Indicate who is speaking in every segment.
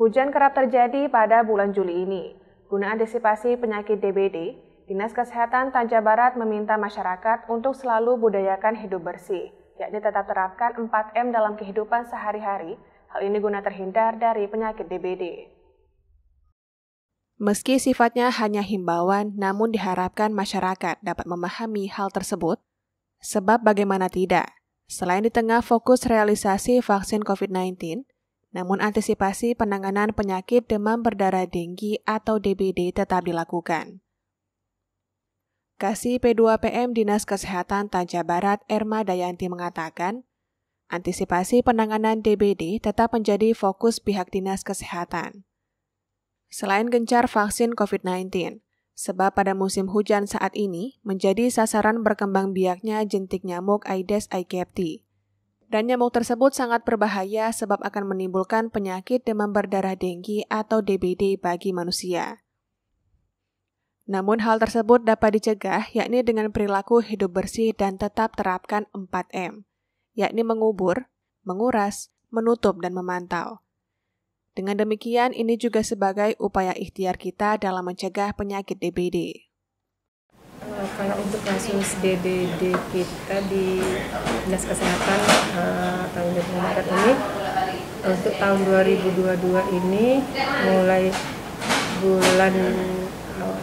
Speaker 1: Hujan kerap terjadi pada bulan Juli ini. Guna antisipasi penyakit DBD, Dinas Kesehatan Tanja Barat meminta masyarakat untuk selalu budayakan hidup bersih, yakni tetap terapkan 4M dalam kehidupan sehari-hari. Hal ini guna terhindar dari penyakit DBD. Meski sifatnya hanya himbauan, namun diharapkan masyarakat dapat memahami hal tersebut, sebab bagaimana tidak, selain di tengah fokus realisasi vaksin COVID-19, namun antisipasi penanganan penyakit demam berdarah denggi atau DBD tetap dilakukan. Kasih P2PM Dinas Kesehatan Tanja Barat Erma Dayanti mengatakan, antisipasi penanganan DBD tetap menjadi fokus pihak Dinas Kesehatan. Selain gencar vaksin COVID-19, sebab pada musim hujan saat ini menjadi sasaran berkembang biaknya jentik nyamuk Aedes aegypti. Dan nyamuk tersebut sangat berbahaya sebab akan menimbulkan penyakit demam berdarah denggi atau DBD bagi manusia. Namun hal tersebut dapat dicegah yakni dengan perilaku hidup bersih dan tetap terapkan 4M, yakni mengubur, menguras, menutup, dan memantau. Dengan demikian, ini juga sebagai upaya ikhtiar kita dalam mencegah penyakit DBD.
Speaker 2: Eh, kalau untuk kasus DDD kita di Dinas Kesehatan uh, tahun Jawa ini, untuk tahun 2022 ini mulai bulan eh,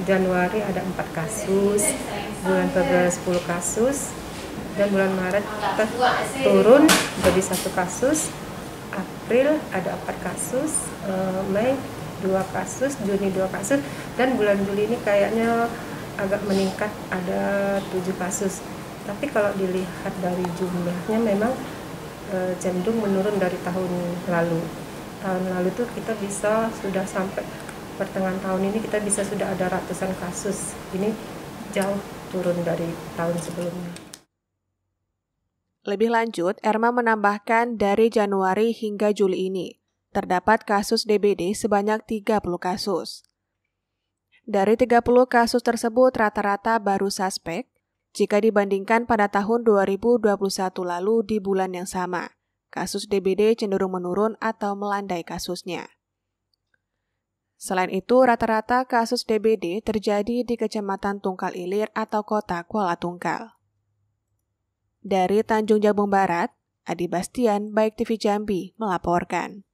Speaker 2: Januari ada empat kasus, bulan Februari 10 kasus, dan bulan Maret kita turun jadi satu kasus, April ada empat kasus, Mei dua kasus, Juni dua kasus, dan bulan Juli ini kayaknya agak meningkat ada tujuh kasus tapi kalau dilihat dari jumlahnya memang e, cenderung menurun dari tahun lalu tahun lalu tuh kita bisa sudah sampai pertengahan tahun ini kita bisa sudah ada ratusan kasus ini jauh turun dari tahun sebelumnya
Speaker 1: lebih lanjut, Erma menambahkan dari Januari hingga Juli ini, terdapat kasus DBD sebanyak 30 kasus. Dari 30 kasus tersebut rata-rata baru suspek jika dibandingkan pada tahun 2021 lalu di bulan yang sama. Kasus DBD cenderung menurun atau melandai kasusnya. Selain itu, rata-rata kasus DBD terjadi di Kecamatan Tungkal Ilir atau Kota Kuala Tungkal. Dari Tanjung Jabung Barat, Adi Bastian, Baik TV Jambi, melaporkan.